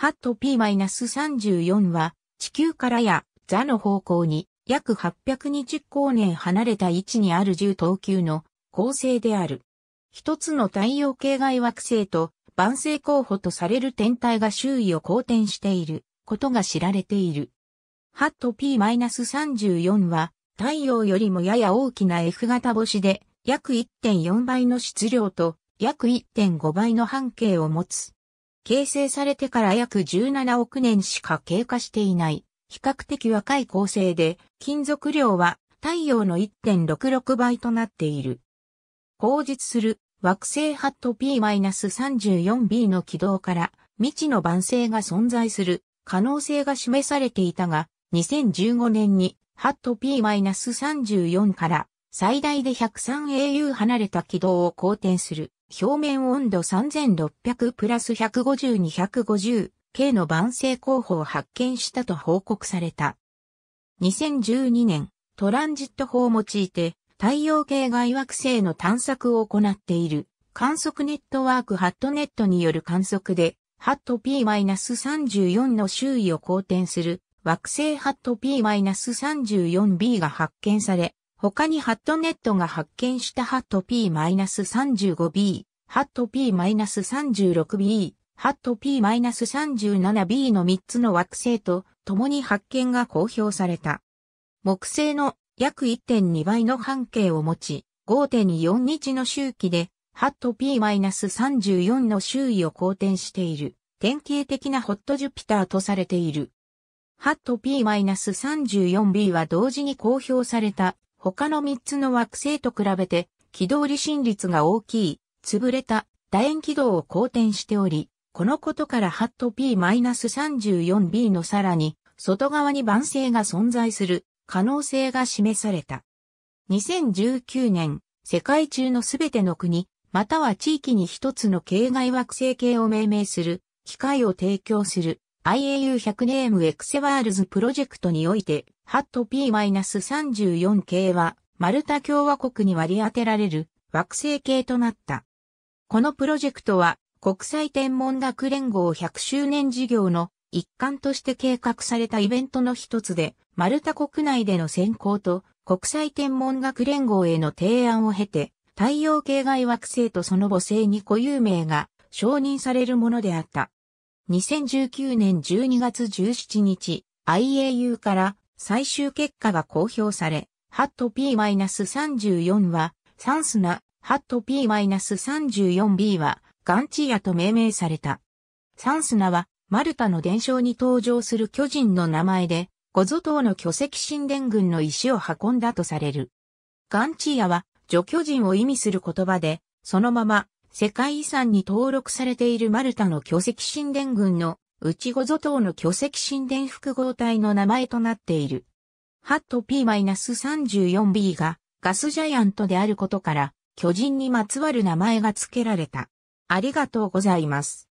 ハット P-34 は地球からや座の方向に約820光年離れた位置にある重等級の恒星である。一つの太陽系外惑星と晩星候補とされる天体が周囲を公転していることが知られている。ハット P-34 は太陽よりもやや大きな F 型星で約1.4倍の質量と約1.5倍の半径を持つ。形成されてから約17億年しか経過していない、比較的若い構成で、金属量は太陽の1.66倍となっている。後述する惑星ハット P-34b の軌道から未知の晩星が存在する可能性が示されていたが、2015年にハット P-34 から最大で 103au 離れた軌道を公転する表面温度3600プラス150-250 K の晩成候補を発見したと報告された。2012年、トランジット法を用いて太陽系外惑星の探索を行っている観測ネットワークハットネットによる観測でハット P-34 の周囲を公転する惑星ハット P-34b が発見され、他にハットネットが発見したハット P-35B、ハット P-36B、ハット P-37B の3つの惑星と共に発見が公表された。木星の約1.2倍の半径を持ち、5.4日の周期で、ハット P-34 の周囲を公転している、典型的なホットジュピターとされている。ハット P-34b は同時に公表された他の3つの惑星と比べて、軌道離心率が大きい、潰れた楕円軌道を公転しており、このことからハット P-34b のさらに、外側に晩星が存在する可能性が示された。2019年、世界中のすべての国、または地域に一つの系外惑星系を命名する、機会を提供する IAU100 ネームエクセワールズプロジェクトにおいて、ハット P-34 系は、マルタ共和国に割り当てられる惑星系となった。このプロジェクトは、国際天文学連合100周年事業の一環として計画されたイベントの一つで、マルタ国内での選考と国際天文学連合への提案を経て、太陽系外惑星とその母星に固有名が承認されるものであった。2019年12月17日、IAU から最終結果が公表され、ハット P-34 は、サンスナ、ハット P-34B は、ガンチーアと命名された。サンスナは、マルタの伝承に登場する巨人の名前で、ゴゾ島の巨石神殿群の石を運んだとされる。ガンチーアは、除巨人を意味する言葉で、そのまま、世界遺産に登録されているマルタの巨石神殿群の内五座等の巨石神殿複合体の名前となっている。ハット P-34b がガスジャイアントであることから巨人にまつわる名前が付けられた。ありがとうございます。